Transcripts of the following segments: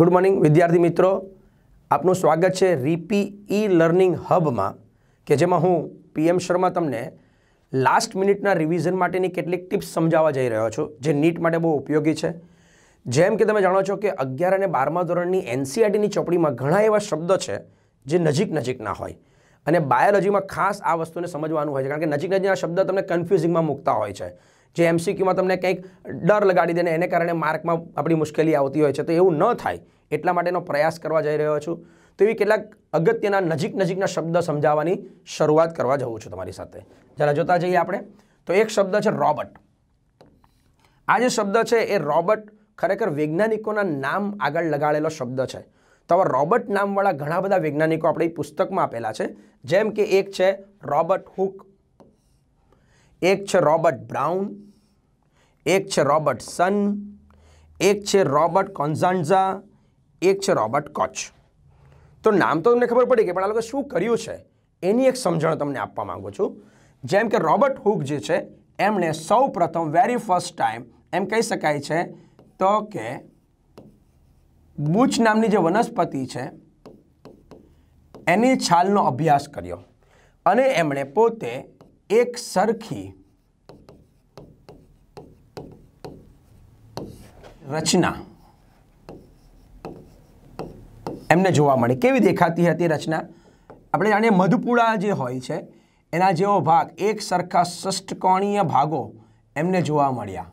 good morning વિદ્યાર્થી મિત્રો આપનું સ્વાગત છે રીપી ઈ લર્નિંગ હબમાં કે જેમાં હું પીએમ શર્મા તમને લાસ્ટ મિનિટના રિવિઝન માટેની કેટલીક ટિપ્સ સમજાવવા જઈ રહ્યો છું જે નીટ માટે બહુ ઉપયોગી છે જેમ કે તમે જાણો છો કે અગિયાર અને બારમા ધોરણની એનસીઆરટીની e ચોપડીમાં ઘણા એવા શબ્દો છે જે નજીક નજીકના હોય અને બાયોલોજીમાં ખાસ આ વસ્તુને સમજવાનું હોય છે કારણ કે નજીક નજીકના શબ્દ તમને કન્ફ્યુઝિંગમાં મૂકતા હોય છે જે એમસીક્યુમાં તમને કંઈક ડર લગાડી દે ને એને કારણે માર્કમાં આપણી મુશ્કેલી આવતી હોય છે તો એવું ન થાય એટલા માટેનો પ્રયાસ કરવા જઈ રહ્યો છું તો એવી કેટલાક અગત્યના નજીક નજીકના શબ્દ સમજાવવાની શરૂઆત કરવા જઉં છું તમારી સાથે જરા જોતા જઈએ આપણે તો એક શબ્દ છે રોબર્ટ આ જે શબ્દ છે એ રોબર્ટ ખરેખર વૈજ્ઞાનિકોના નામ આગળ લગાડેલો શબ્દ છે તો આવા રોબર્ટ નામવાળા ઘણા બધા વૈજ્ઞાનિકો આપણે પુસ્તકમાં આપેલા છે જેમ કે એક છે રોબર્ટ હુક એક છે રોબર્ટ બ્રાઉન એક છે રોબર્ટ સન એક છે રોબર્ટ કોન્ઝાન્ઝા એક છે રોબર્ટ કોચ તો નામ તો તમને ખબર પડી કે પણ આ લોકો શું કર્યું છે એની એક સમજણ તમને આપવા માગું છું જેમ કે રોબર્ટ હુક જે છે એમણે સૌ પ્રથમ વેરી ફર્સ્ટ ટાઈમ એમ કહી શકાય છે તો કે બૂચ નામની જે વનસ્પતિ છે એની છાલનો અભ્યાસ કર્યો અને એમણે પોતે એક સરખી રચના એમને જોવા મળે કેવી દેખાતી હતી રચના આપણે જાણીએ મધપુડા જે હોય છે એના જેવો ભાગ એક સરખા ષષ્ટકોણીય ભાગો એમને જોવા મળ્યા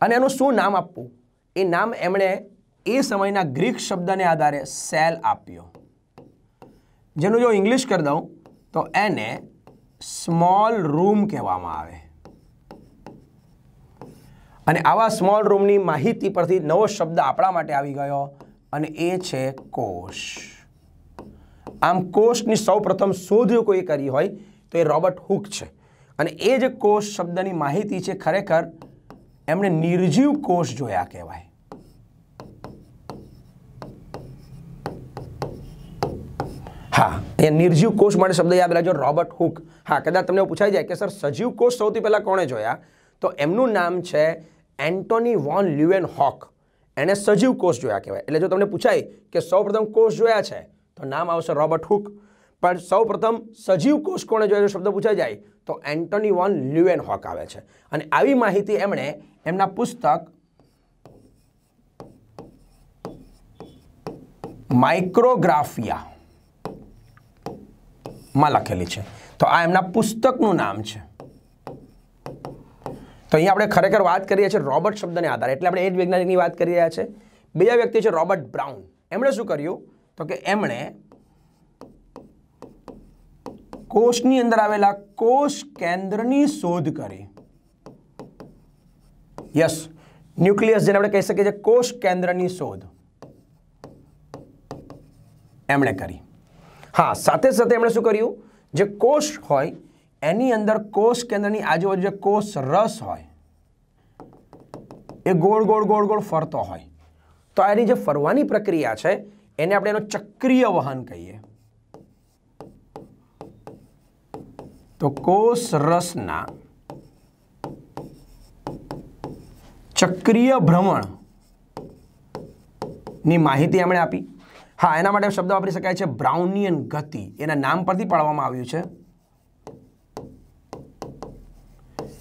અને એનું શું નામ આપવું એ નામ એમણે એ સમયના ગ્રીક શબ્દને આધારે સેલ આપ્યો જેનું જો ઇંગ્લિશ કરી દઉં તો એને સ્મોલ રૂમ કહેવામાં આવે અને આવા સ્મોલ રૂમની માહિતી પરથી નવો શબ્દ આપણા માટે આવી ગયો અને એ છે કોષ આમ કોષની સૌપ્રથમ શોધ કોઈ કરી હોય તો એ રોબર્ટ હુક છે અને એ જે કોષ શબ્દની માહિતી છે ખરેખર એમણે નિર્જીવ કોષ જોયા કહેવાય હા એ નિર્જીવ કોષ માટે શબ્દ યાદ રાખજો રોબર્ટ હુક હા કદાચ તમને પૂછાઈ જાય કે સર સજીવ કોષ સૌથી પહેલાં કોણે જોયા તો એમનું નામ છે એન્ટોની વોન લ્યુએન હોક એણે સજીવ કોષ જોયા કહેવાય એટલે જો તમને પૂછાય કે સૌપ્રથમ કોષ જોયા છે તો નામ આવશે રોબર્ટ હુક પણ સૌપ્રથમ સજીવ કોષ કોણે જોયા શબ્દ પૂછાઈ જાય તો એન્ટોની વોન લ્યુએન હોક આવે છે અને આવી માહિતી એમણે એમના પુસ્તક માઇક્રોગ્રાફિયામાં લખેલી છે તો આ એમના પુસ્તકનું નામ છે તો અહીંયા આપણે ખરેખર વાત કરીએ છીએ રોબર્ટ શબ્દને આધારે એટલે આપણે એ જ વૈજ્ઞાનિકની વાત કરી રહ્યા છે બીજા વ્યક્તિ છે રોબર્ટ બ્રાઉન એમણે શું કર્યું તો કે એમણે કોષની અંદર આવેલા કોષ કેન્દ્રની શોધ કરી યસ ન્યુક્લિયસ જેને આપણે કહી શકીએ છીએ કોષ કેન્દ્રની શોધ એમણે કરી હા સાથે સાથે એમણે શું કર્યું જે કોષ હોય એની અંદર કોષ કેન્દ્રની આજુબાજુ જે કોષ રસ હોય એ ગોળ ગોળ ગોળ ગોળ ફરતો હોય તો એની જે ફરવાની પ્રક્રિયા છે એને આપણે એનું ચક્રીય વહન કહીએ તો કોષ રસના ચક્રીય ભ્રમણની માહિતી એમણે આપી હા એના માટે શબ્દ વાપરી શકાય છે બ્રાઉનિયન ગતિ એના નામ પરથી પાડવામાં આવ્યું છે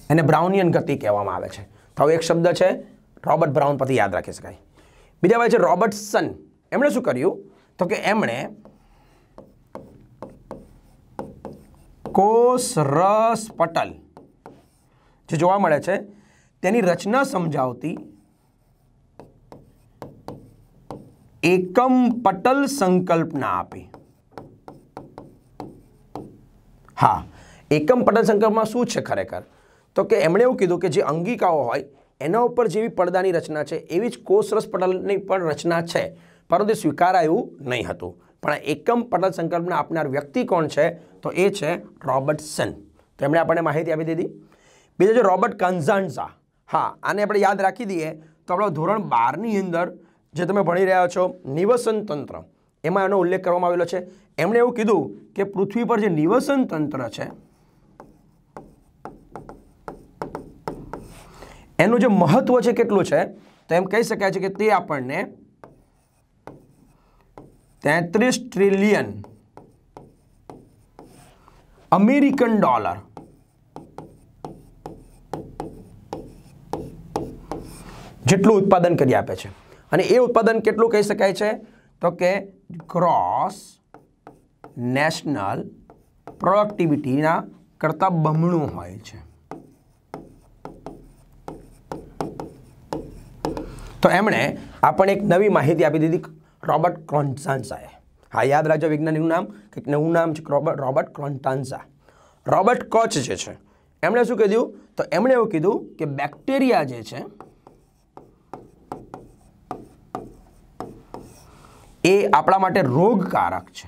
એને બ્રાઉનિયન ગતિ કહેવામાં આવે છે તો એક શબ્દ છે રોબર્ટ બ્રાઉન પરથી યાદ રાખી શકાય બીજા ભાઈ છે રોબર્ટસન એમણે શું કર્યું તો કે એમણે કોષ રસ પટલ જે જોવા મળે છે તેની રચના સમજાવતી એકમ પટલ સંકલ્પના આપી હા એકમ પટલ સંકલ્પમાં શું છે ખરેખર તો કે એમણે એવું કીધું કે જે અંગિકાઓ હોય એના ઉપર જેવી પડદાની રચના છે એવી જ કોષરસ પટલની પણ રચના છે પરંતુ સ્વીકારાયું નહીં હતું પણ એકમ પટલ સંકલ્પના આપનાર વ્યક્તિ કોણ છે તો એ છે રોબર્ટસન તો એમણે આપણને માહિતી આપી દીધી બીજો છે રોબર્ટ કન્ઝાન્ઝા હા આને આપણે યાદ રાખી દઈએ તો આપણો ધોરણ બારની અંદર જે તમે ભણી રહ્યા છો નિવસન તંત્ર એમાં એનો ઉલ્લેખ કરવામાં આવેલો છે એમણે એવું કીધું કે પૃથ્વી પર જે નિવસન તંત્ર છે એનું જે મહત્વ છે કેટલું છે તો એમ કહી શકાય છે કે તે આપણને તેત્રીસ ટ્રિલિયન અમેરિકન ડોલર જેટલું ઉત્પાદન કરી આપે છે અને એ ઉત્પાદન કેટલું કહી શકાય છે તો કે ક્રોસ નેશનલ પ્રોડક્ટિવિટીના કરતાં બમણું હોય છે તો એમણે આપણને એક નવી માહિતી આપી દીધી રોબર્ટ ક્રોન્ટાન્સાએ હા યાદ રાખજો વૈજ્ઞાનિકનું નામ કંઈક નવું નામ છે રોબર્ટ રોબર્ટ ક્રોન્ટાન્સા રોબર્ટ કોચ જે છે એમણે શું કીધું તો એમણે એવું કીધું કે બેક્ટેરિયા જે છે એ આપણા માટે રોગકારક છે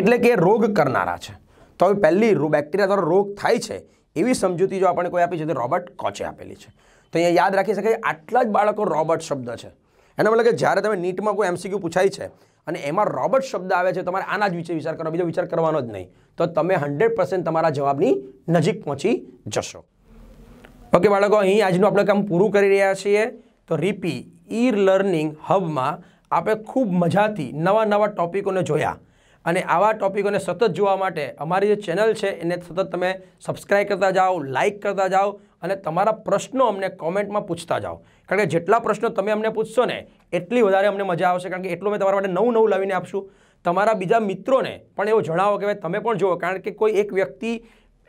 એટલે કે રોગ કરનારા છે તો હવે પહેલી બેક્ટેરિયા દ્વારા રોગ થાય છે એવી સમજૂતી જો આપણે કોઈ આપી છે તો રોબર્ટ કોચે આપેલી છે તો અહીંયા યાદ રાખી શકાય આટલા જ બાળકો રોબર્ટ શબ્દ છે એના મતલબ કે જ્યારે તમે નીટમાં કોઈ એમસીક્યુ પૂછાય છે અને એમાં રોબર્ટ શબ્દ આવે છે તમારે આના જ વિશે વિચાર કરવાનો બીજો વિચાર કરવાનો જ નહીં તો તમે હંડ્રેડ તમારા જવાબની નજીક પહોંચી જશો ઓકે બાળકો અહીં આજનું આપણે કામ પૂરું કરી રહ્યા છીએ તો રીપી ઈ લર્નિંગ હબમાં આપણે ખૂબ મજાથી નવા નવા ટોપિકોને જોયા અને આવા ટોપિકોને સતત જોવા માટે અમારી જે ચેનલ છે એને સતત તમે સબસ્ક્રાઈબ કરતા જાઓ લાઇક કરતા જાઓ અને તમારા પ્રશ્નો અમને કોમેન્ટમાં પૂછતા જાઓ કારણ કે જેટલા પ્રશ્નો તમે અમને પૂછશો ને એટલી વધારે અમને મજા આવશે કારણ કે એટલું મેં તમારા માટે નવું નવું લાવીને આપશું તમારા બીજા મિત્રોને પણ એવું જણાવો કે ભાઈ તમે પણ જુઓ કારણ કે કોઈ એક વ્યક્તિ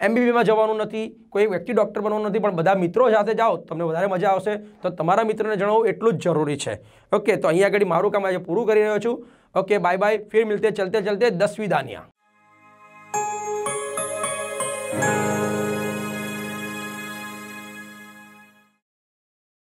એમબીબીમાં જવાનું નથી કોઈ વ્યક્તિ ડૉક્ટર બનવાનું નથી પણ બધા મિત્રો સાથે જાઓ તમને વધારે મજા આવશે તો તમારા મિત્રોને જણાવવું એટલું જ જરૂરી છે ઓકે તો અહીંયા આગળ મારું કામ આજે પૂરું કરી રહ્યો છું ओके बाय बाय फिर मिलते चलते चलते दसवीं दानिया